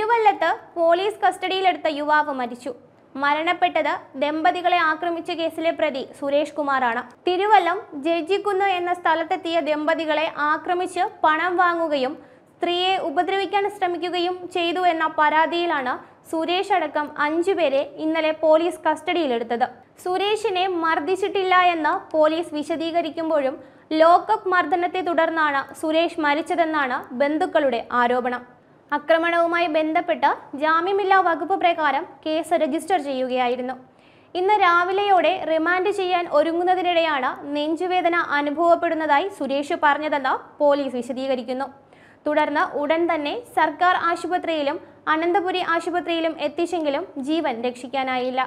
തിരുവല്ലത്ത് police കസ്റ്റഡിയിലെടുത്ത യുവാവ് മരിച്ചു മരണപ്പെട്ടത് ദമ്പതികളെ ആക്രമിച്ച കേസിലെ പ്രതി സുരേഷ് കുമാറാണ് തിരുവല്ലം ജഡ്ജിക്കുന്ന് എന്ന സ്ഥലത്തെത്തിയ ദമ്പതികളെ ആക്രമിച്ച് പണം വാങ്ങുകയും സ്ത്രീയെ ഉപദ്രവിക്കാൻ ശ്രമിക്കുകയും ചെയ്തു എന്ന പരാതിയിലാണ് സുരേഷ് അടക്കം അഞ്ചു പേരെ ഇന്നലെ പോലീസ് കസ്റ്റഡിയിലെടുത്തത് സുരേഷിനെ മർദ്ദിച്ചിട്ടില്ല എന്ന് പോലീസ് വിശദീകരിക്കുമ്പോഴും ലോക്കപ്പ് മർദ്ദനത്തെ തുടർന്നാണ് സുരേഷ് മരിച്ചതെന്നാണ് ബന്ധുക്കളുടെ ആരോപണം ആക്രമണവുമായി ബന്ധപ്പെട്ട് ജാമ്യമില്ലാ വകുപ്പ് പ്രകാരം കേസ് രജിസ്റ്റർ ചെയ്യുകയായിരുന്നു ഇന്ന് രാവിലെയോടെ റിമാൻഡ് ചെയ്യാൻ ഒരുങ്ങുന്നതിനിടെയാണ് നെഞ്ചുവേദന അനുഭവപ്പെടുന്നതായി സുരേഷ് പറഞ്ഞതെന്ന് പോലീസ് വിശദീകരിക്കുന്നു തുടർന്ന് ഉടൻ തന്നെ സർക്കാർ ആശുപത്രിയിലും അനന്തപുരി ആശുപത്രിയിലും എത്തിച്ചെങ്കിലും ജീവൻ രക്ഷിക്കാനായില്ല